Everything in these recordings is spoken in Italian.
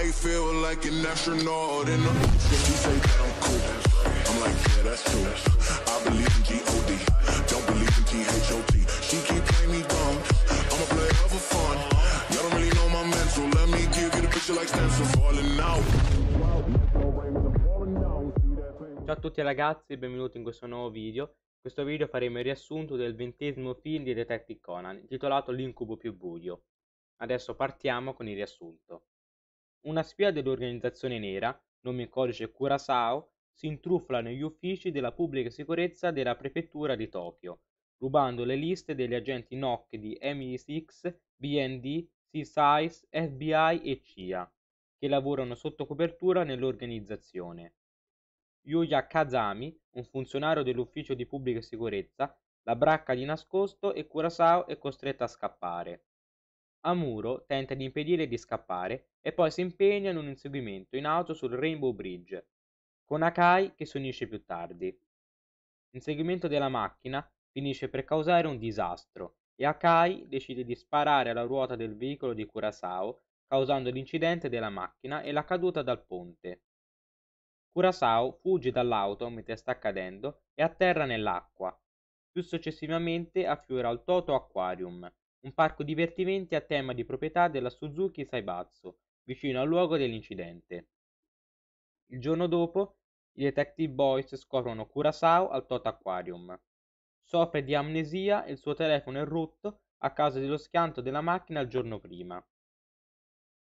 I feel like an astronaut in the ocean. You say that I'm cool. I'm like, yeah, that's true. I believe in G-O-D. Don't believe in T-H-O-T. She keep playing me dumb. I'm a player for fun. Y'all don't really know my mental. Let me give you the picture like stencil falling out. Ciao a tutti ragazzi benvenuti in questo nuovo video. In questo video faremo il riassunto del ventesimo film di Detective Conan, intitolato L'incubo più buio. Adesso partiamo con il riassunto. Una spia dell'organizzazione nera, nome in codice Curaçao, si intrufla negli uffici della pubblica sicurezza della prefettura di Tokyo, rubando le liste degli agenti NOC di MI6, BND, c FBI e CIA, che lavorano sotto copertura nell'organizzazione. Yuya Kazami, un funzionario dell'ufficio di pubblica sicurezza, la bracca di nascosto e Curaçao è costretta a scappare. Amuro tenta di impedire di scappare e poi si impegna in un inseguimento in auto sul Rainbow Bridge, con Akai che si unisce più tardi. L'inseguimento della macchina finisce per causare un disastro e Akai decide di sparare alla ruota del veicolo di Curaçao, causando l'incidente della macchina e la caduta dal ponte. Curaçao fugge dall'auto mentre sta cadendo e atterra nell'acqua. Più successivamente affiora al Toto Aquarium, un parco divertimenti a tema di proprietà della Suzuki Saibatsu, vicino al luogo dell'incidente. Il giorno dopo, i Detective Boys scoprono Curaçao al Tot Aquarium. Soffre di amnesia e il suo telefono è rotto a causa dello schianto della macchina il giorno prima.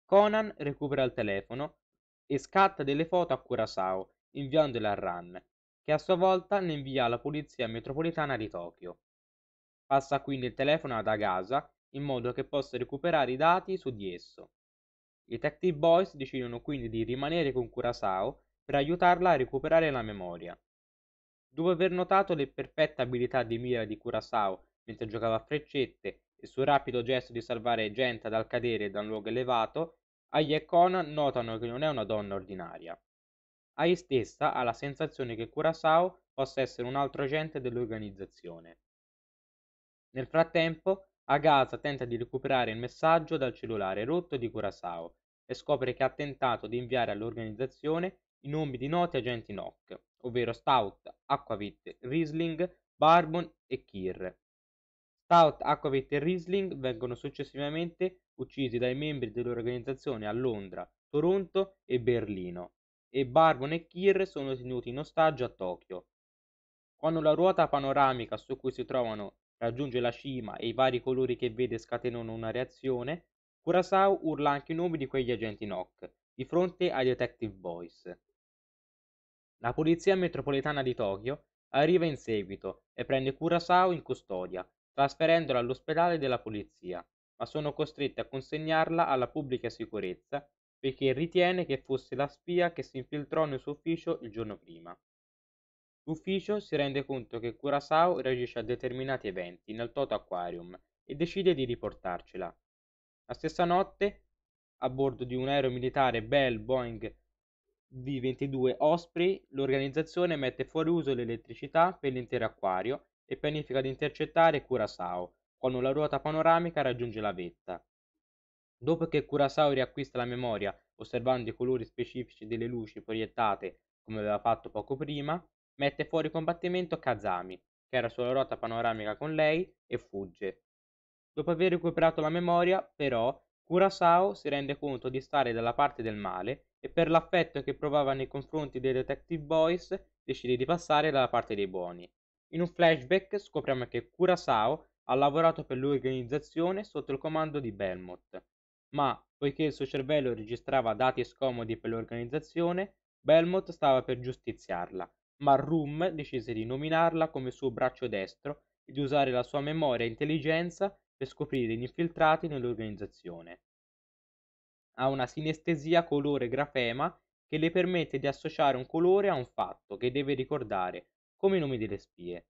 Conan recupera il telefono e scatta delle foto a Curaçao, inviandole a Ran, che a sua volta ne invia alla polizia metropolitana di Tokyo. Passa quindi il telefono ad Agasa in modo che possa recuperare i dati su di esso. I Detective Boys decidono quindi di rimanere con Curaçao per aiutarla a recuperare la memoria. Dopo aver notato le perfette abilità di mira di Curaçao mentre giocava a freccette e il suo rapido gesto di salvare gente dal cadere da un luogo elevato, Aya e Conan notano che non è una donna ordinaria. Aya stessa ha la sensazione che Curaçao possa essere un altro agente dell'organizzazione. Nel frattempo, Agasa tenta di recuperare il messaggio dal cellulare rotto di Curaçao e scopre che ha tentato di inviare all'organizzazione i nomi di noti agenti NOC, ovvero Stout, Aquavit, Riesling, Barbon e Kir. Stout, Aquavit e Riesling vengono successivamente uccisi dai membri dell'organizzazione a Londra, Toronto e Berlino, e Barbon e Kir sono tenuti in ostaggio a Tokyo. Quando la ruota panoramica su cui si trovano raggiunge la cima e i vari colori che vede scatenano una reazione, Curaçao urla anche i nomi di quegli agenti NOC, di fronte ai Detective Boys. La polizia metropolitana di Tokyo arriva in seguito e prende Curaçao in custodia, trasferendola all'ospedale della polizia, ma sono costretti a consegnarla alla pubblica sicurezza perché ritiene che fosse la spia che si infiltrò nel suo ufficio il giorno prima. L'ufficio si rende conto che Curaçao reagisce a determinati eventi nel Toto Aquarium e decide di riportarcela. La stessa notte, a bordo di un aereo militare Bell Boeing v 22 Osprey, l'organizzazione mette fuori uso l'elettricità per l'intero acquario e pianifica di intercettare Curaçao quando la ruota panoramica raggiunge la vetta. Dopo che Curaçao riacquista la memoria osservando i colori specifici delle luci proiettate come aveva fatto poco prima, Mette fuori combattimento Kazami, che era sulla ruota panoramica con lei, e fugge. Dopo aver recuperato la memoria, però, Curaçao si rende conto di stare dalla parte del male e per l'affetto che provava nei confronti dei Detective Boys decide di passare dalla parte dei buoni. In un flashback scopriamo che Curaçao ha lavorato per l'organizzazione sotto il comando di Belmont, ma poiché il suo cervello registrava dati scomodi per l'organizzazione, Belmont stava per giustiziarla, ma Rum decise di nominarla come suo braccio destro e di usare la sua memoria e intelligenza per scoprire gli infiltrati nell'organizzazione. Ha una sinestesia colore-grafema che le permette di associare un colore a un fatto che deve ricordare, come i nomi delle spie.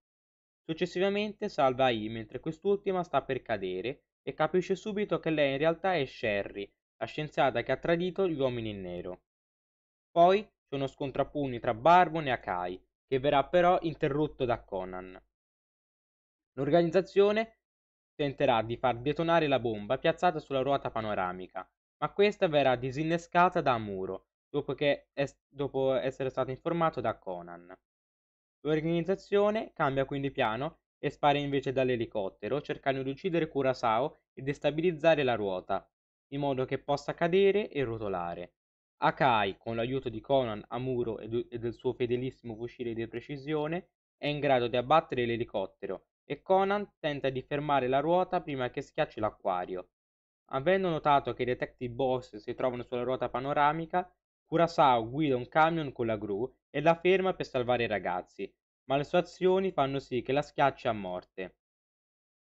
Successivamente salva I mentre quest'ultima sta per cadere e capisce subito che lei in realtà è Sherry, la scienziata che ha tradito gli uomini in nero. Poi uno scontro a pugni tra Barbon e Akai, che verrà però interrotto da Conan. L'organizzazione tenterà di far detonare la bomba piazzata sulla ruota panoramica, ma questa verrà disinnescata da Amuro, dopo, es dopo essere stato informato da Conan. L'organizzazione cambia quindi piano e spara invece dall'elicottero, cercando di uccidere Curaçao e destabilizzare la ruota, in modo che possa cadere e rotolare, Akai, con l'aiuto di Conan, Amuro e del suo fedelissimo fucile di precisione, è in grado di abbattere l'elicottero e Conan tenta di fermare la ruota prima che schiacci l'acquario. Avendo notato che i detective boss si trovano sulla ruota panoramica, Curaçao guida un camion con la gru e la ferma per salvare i ragazzi, ma le sue azioni fanno sì che la schiacci a morte.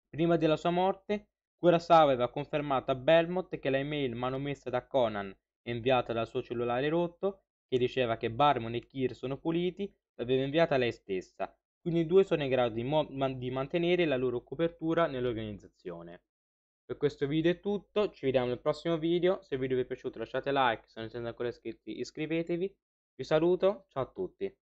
Prima della sua morte, Curaçao aveva confermato a Belmont che la email manomessa da Conan inviata dal suo cellulare rotto, che diceva che Barmon e Kir sono puliti, l'aveva inviata lei stessa, quindi i due sono in grado di, man di mantenere la loro copertura nell'organizzazione. Per questo video è tutto, ci vediamo nel prossimo video, se il video vi è piaciuto lasciate like, se non siete ancora iscritti iscrivetevi, vi saluto, ciao a tutti.